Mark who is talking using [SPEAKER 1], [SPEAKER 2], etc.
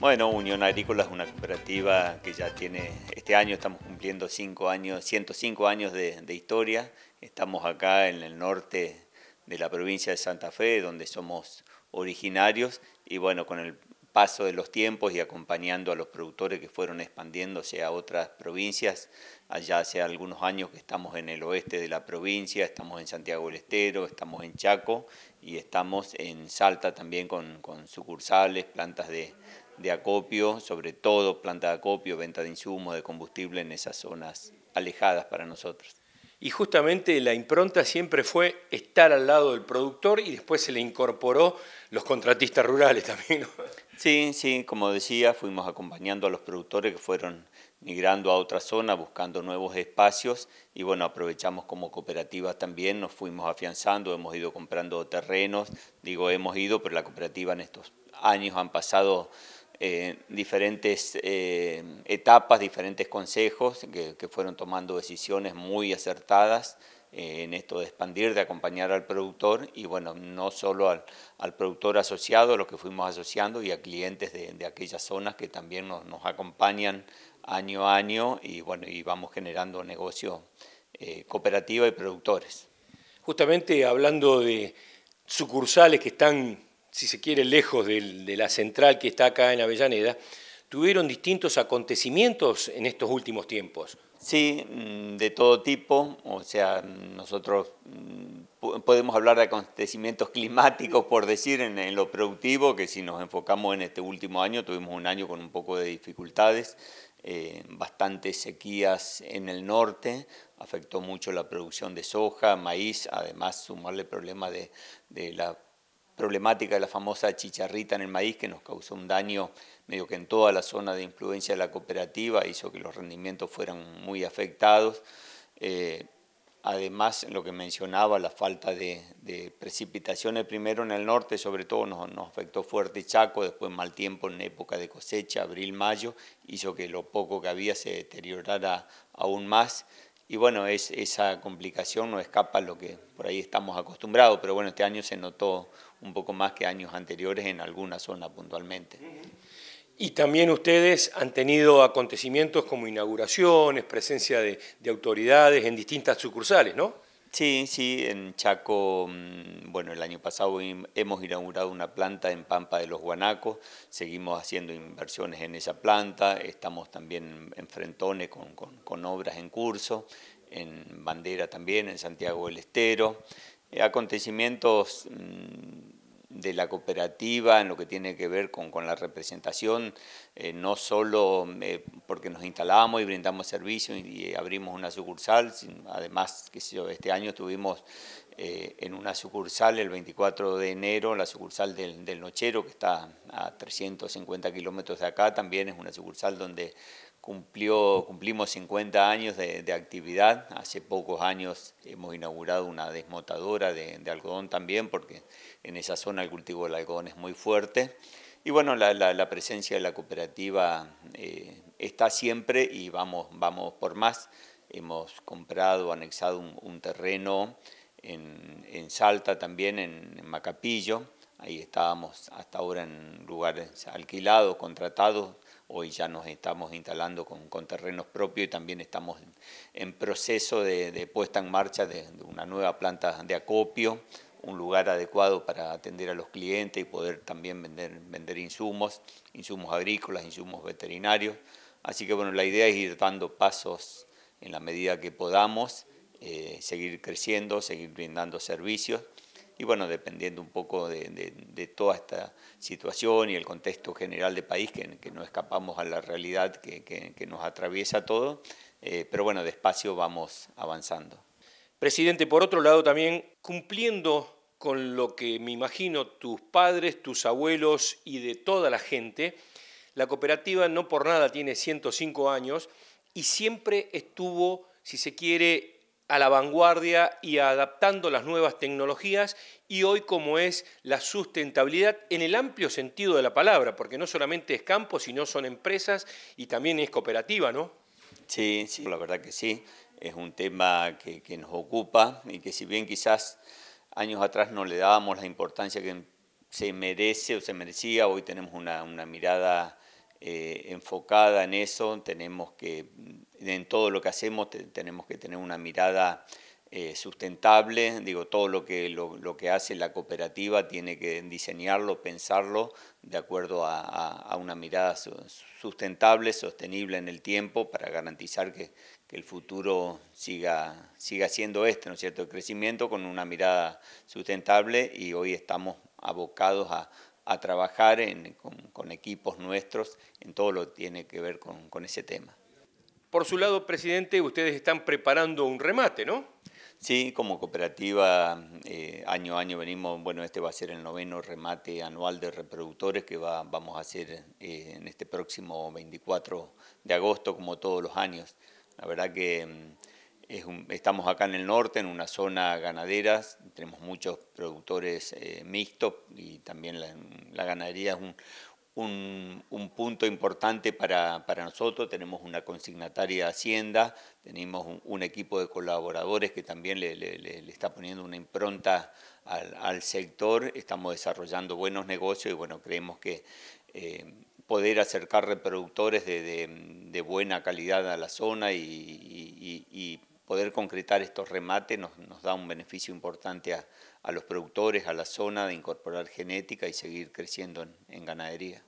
[SPEAKER 1] Bueno, Unión Agrícola es una cooperativa que ya tiene, este año estamos cumpliendo cinco años, 105 años de, historia. Estamos acá en el norte de la provincia de Santa Fe, donde somos originarios, y bueno, con el paso de los tiempos y acompañando a los productores que fueron expandiéndose a otras provincias. Allá hace algunos años que estamos en el oeste de la provincia, estamos en Santiago del Estero, estamos en Chaco y estamos en Salta también con sucursales, plantas de, de acopio, sobre todo planta de acopio, venta de insumos, de combustible en esas
[SPEAKER 2] zonas alejadas para nosotros. Y justamente la impronta siempre fue estar al lado del productor y después se le incorporó los contratistas rurales también.
[SPEAKER 1] Sí, sí, como decía, fuimos acompañando a los productores que fueron migrando a otra zona, buscando nuevos espacios y bueno, aprovechamos como cooperativa también, nos fuimos afianzando, hemos ido comprando terrenos, digo hemos ido, pero la cooperativa en estos años han pasado eh, diferentes eh, etapas, diferentes consejos que, fueron tomando decisiones muy acertadas eh, en esto de expandir, de acompañar al productor y bueno, no solo al, productor asociado, a los que fuimos asociando y a clientes de, aquellas zonas que también nos, acompañan año a año y bueno, y
[SPEAKER 2] vamos generando negocio cooperativa y productores. Justamente hablando de sucursales que están si se quiere, lejos de, la central que está acá en Avellaneda, tuvieron distintos acontecimientos en estos últimos tiempos.
[SPEAKER 1] Sí, mm, de todo tipo, o sea, nosotros mm, podemos hablar de acontecimientos climáticos, por decir, en, lo productivo, que si nos enfocamos en este último año, tuvimos un año con un poco de dificultades, eh, bastantes sequías en el norte, afectó mucho la producción de soja, maíz, además sumarle problemas problema de la problemática de la famosa chicharrita en el maíz que nos causó un daño medio que en toda la zona de influencia de la cooperativa, hizo que los rendimientos fueran muy afectados. Eh, además, lo que mencionaba, la falta de, precipitaciones primero en el norte, sobre todo nos, nos, afectó fuerte Chaco, después mal tiempo en época de cosecha, abril, mayo, hizo que lo poco que había se deteriorara aún más y bueno, es, esa complicación no escapa a lo que por ahí estamos acostumbrados, pero bueno, este año se notó un poco más que años anteriores en alguna zona puntualmente.
[SPEAKER 2] Y también ustedes han tenido acontecimientos como inauguraciones, presencia de autoridades en distintas sucursales, ¿no? Sí, sí, en Chaco,
[SPEAKER 1] mm, bueno, el año pasado hemos inaugurado una planta en Pampa de los Guanacos, seguimos haciendo inversiones en esa planta, estamos también en Frentones con, con obras en curso, en Bandera también, en Santiago del Estero, eh, acontecimientos mm, de la cooperativa en lo que tiene que ver con, la representación, eh, no solo eh, porque nos instalamos y brindamos servicios y, abrimos una sucursal, además, que este año tuvimos eh, en una sucursal el 24 de enero, la sucursal del, del Nochero, que está a 350 kilómetros de acá, también es una sucursal donde cumplimos 50 años de, actividad. Hace pocos años hemos inaugurado una desmotadora de, algodón también, porque en esa zona el cultivo del algodón es muy fuerte. Y bueno, la, presencia de la cooperativa eh, está siempre y vamos, vamos por más. Hemos comprado, anexado un, terreno en, Salta también, en Macapillo Ahí estábamos hasta ahora en lugares alquilados, contratados. Hoy ya nos estamos instalando con, terrenos propios y también estamos en proceso de, puesta en marcha de, una nueva planta de acopio un lugar adecuado para atender a los clientes y poder también vender, insumos, insumos agrícolas, insumos veterinarios. Así que bueno, la idea es ir dando pasos en la medida que podamos, eh, seguir creciendo, seguir brindando servicios y bueno, dependiendo un poco de, toda esta situación y el contexto general de país, que, que no escapamos a la realidad que, nos atraviesa todo, eh, pero bueno, despacio vamos avanzando.
[SPEAKER 2] Presidente, por otro lado también, cumpliendo con lo que me imagino tus padres, tus abuelos y de toda la gente, la cooperativa no por nada tiene 105 años y siempre estuvo, si se quiere, a la vanguardia y adaptando las nuevas tecnologías y hoy como es la sustentabilidad en el amplio sentido de la palabra, porque no solamente es campo, sino son empresas y también es cooperativa, ¿no?
[SPEAKER 1] Sí, sí, la verdad que sí, es un tema que, nos ocupa y que si bien quizás años atrás no le dábamos la importancia que se merece o se merecía, hoy tenemos una, una mirada eh, enfocada en eso, tenemos que, en todo lo que hacemos, tenemos que tener una mirada eh, sustentable, digo, todo lo que, lo, que hace la cooperativa tiene que diseñarlo, pensarlo de acuerdo a, una mirada sustentable, sostenible en el tiempo para garantizar que, el futuro siga, siga siendo este, ¿no es cierto?, el crecimiento con una mirada sustentable y hoy estamos abocados a, a trabajar con, equipos nuestros en todo lo que tiene que ver con, ese tema.
[SPEAKER 2] Por su lado, presidente, ustedes están preparando un remate, ¿no?
[SPEAKER 1] Sí, como cooperativa, eh, año a año venimos, bueno, este va a ser el noveno remate anual de reproductores que vamos a hacer eh, en este próximo 24 de agosto, como todos los años. La verdad que mm, estamos acá en el norte, en una zona ganadera, tenemos muchos productores eh, mixtos y también la, ganadería es un, punto importante para, nosotros. Tenemos una consignataria de Hacienda, tenemos un, equipo de colaboradores que también le, está poniendo una impronta al, sector. Estamos desarrollando buenos negocios y bueno, creemos que... Eh, poder acercar reproductores de, buena calidad a la zona y, poder concretar estos remates nos, da un beneficio importante a, los productores, a la zona, de incorporar genética y seguir creciendo en ganadería.